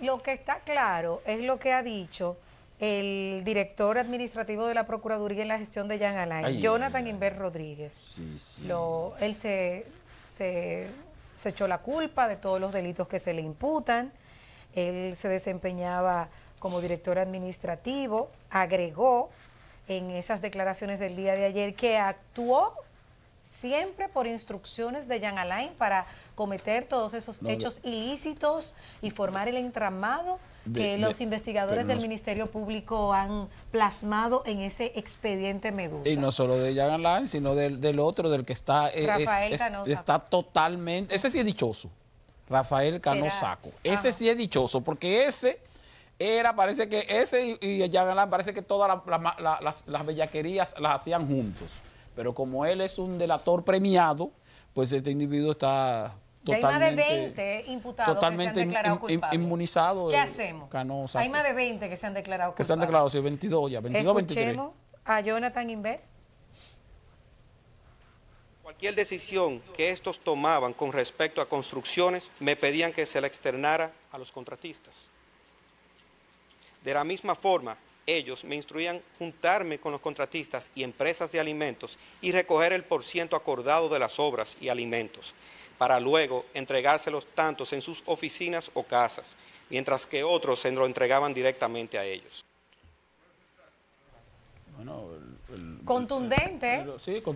Lo que está claro es lo que ha dicho el director administrativo de la Procuraduría en la gestión de Jan Alain, Jonathan Invert Rodríguez. él se, echó la culpa de todos los delitos que se le imputan. Él se desempeñaba como director administrativo, agregó en esas declaraciones del día de ayer que actuó siempre por instrucciones de Jan Alain para cometer todos esos hechos ilícitos y formar el entramado que los investigadores del Ministerio Público han plasmado en ese expediente Medusa. Y no solo de Jan Alain, sino del, otro, del que está... Eh, está totalmente... Ese sí es dichoso. Rafael Cano Ese sí es dichoso, porque ese era, parece que ese y, Jan Alain, parece que todas las bellaquerías las hacían juntos. Pero como él es un delator premiado, pues este individuo está totalmente... Hay más de 20 imputados que se han declarado culpables. Inmunizados. ¿Qué hacemos? Hay más de 20 que se han declarado culpables. Que se han declarado, sí, 22 ya, 22, Escuchemos a Jonathan Inver. Cualquier decisión que estos tomaban con respecto a construcciones, me pedían que se la externara a los contratistas. De la misma forma, ellos me instruían juntarme con los contratistas y empresas de alimentos y recoger el porciento acordado de las obras y alimentos, para luego entregárselos tantos en sus oficinas o casas, mientras que otros se lo entregaban directamente a ellos. Bueno, contundente.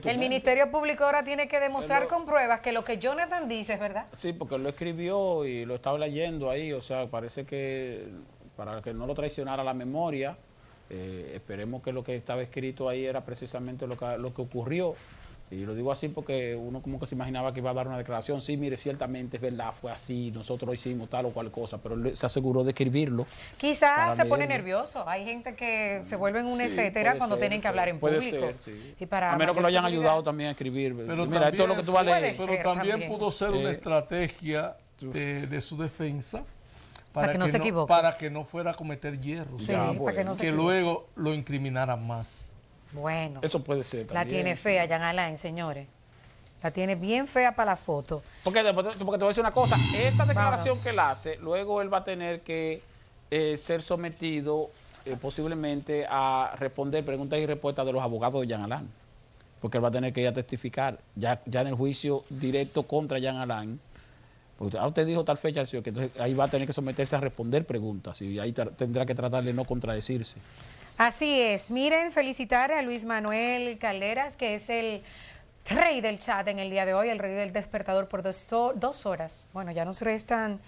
El, Ministerio Público ahora tiene que demostrar con pruebas que lo que Jonathan dice es verdad. Sí, porque lo escribió y lo estaba leyendo ahí, o sea, parece que para que no lo traicionara la memoria, eh, esperemos que lo que estaba escrito ahí era precisamente lo que, lo que ocurrió. Y lo digo así porque uno como que se imaginaba que iba a dar una declaración, sí, mire, ciertamente es verdad, fue así, nosotros lo hicimos tal o cual cosa, pero se aseguró de escribirlo. Quizás se pone nervioso, hay gente que se vuelven un etcétera cuando tienen que hablar en público. y para a menos que lo hayan ayudado también a escribir. Pero también, pudo ser una eh, estrategia de su defensa para, que, no se equivoque. Para que no fuera a cometer hierro. Sí, para que, luego lo incriminaran más. Bueno. Eso puede ser. La tiene fea, Jan Alain, señores. La tiene bien fea para la foto. Porque, te voy a decir una cosa. Esta declaración que él hace, luego él va a tener que eh, ser sometido eh, posiblemente a responder preguntas y respuestas de los abogados de Jan Alain. Porque él va a tener que ya testificar, ya, ya en el juicio directo contra Jan Alain porque ah, usted dijo tal fecha, que ahí va a tener que someterse a responder preguntas y ahí tendrá que tratar de no contradecirse. Así es. Miren, felicitar a Luis Manuel Calderas, que es el rey del chat en el día de hoy, el rey del despertador por dos horas. Bueno, ya nos restan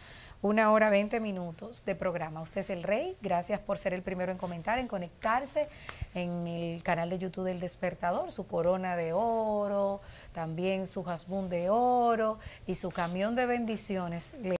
una hora, 20 minutos de programa. Usted es el rey. Gracias por ser el primero en comentar, en conectarse en el canal de YouTube del Despertador. Su corona de oro, también su jazmún de oro y su camión de bendiciones.